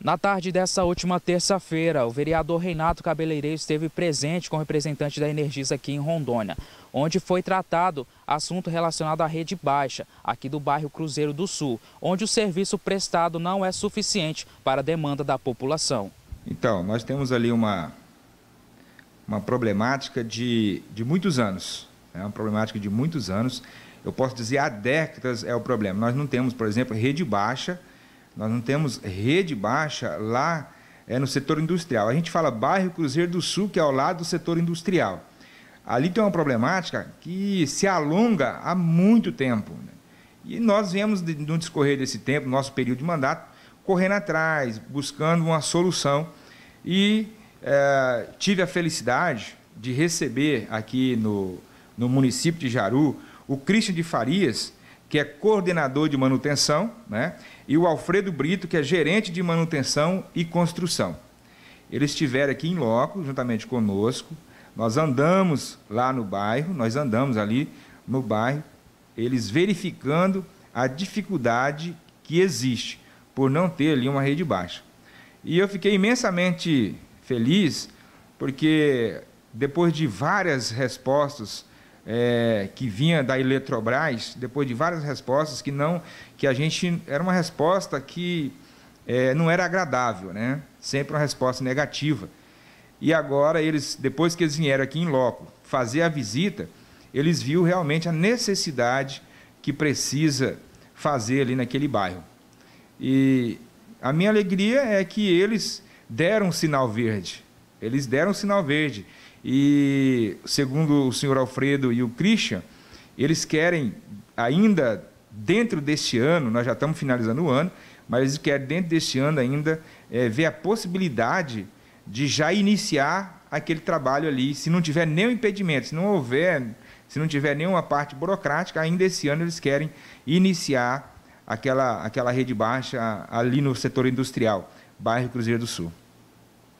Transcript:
Na tarde dessa última terça-feira, o vereador Renato Cabeleireiro esteve presente com o representante da Energisa aqui em Rondônia, onde foi tratado assunto relacionado à rede baixa, aqui do bairro Cruzeiro do Sul, onde o serviço prestado não é suficiente para a demanda da população. Então, nós temos ali uma, uma problemática de, de muitos anos, é uma problemática de muitos anos, eu posso dizer há décadas é o problema. Nós não temos, por exemplo, rede baixa, nós não temos rede baixa lá é, no setor industrial. A gente fala bairro Cruzeiro do Sul, que é ao lado do setor industrial. Ali tem uma problemática que se alonga há muito tempo. Né? E nós viemos, no discorrer desse tempo, nosso período de mandato, correndo atrás, buscando uma solução. E é, tive a felicidade de receber aqui no, no município de Jaru o Christian de Farias, que é coordenador de manutenção, né? e o Alfredo Brito, que é gerente de manutenção e construção. Eles estiveram aqui em loco, juntamente conosco. Nós andamos lá no bairro, nós andamos ali no bairro, eles verificando a dificuldade que existe por não ter ali uma rede baixa. E eu fiquei imensamente feliz, porque depois de várias respostas é, que vinha da Eletrobras, depois de várias respostas que não, que a gente era uma resposta que é, não era agradável, né? Sempre uma resposta negativa. E agora eles, depois que eles vieram aqui em loco fazer a visita, eles viram realmente a necessidade que precisa fazer ali naquele bairro. E a minha alegria é que eles deram um sinal verde eles deram sinal verde. E, segundo o senhor Alfredo e o Christian, eles querem, ainda dentro deste ano, nós já estamos finalizando o ano, mas eles querem, dentro deste ano ainda, é, ver a possibilidade de já iniciar aquele trabalho ali, se não tiver nenhum impedimento, se não houver, se não tiver nenhuma parte burocrática, ainda esse ano eles querem iniciar aquela, aquela rede baixa ali no setor industrial, bairro Cruzeiro do Sul.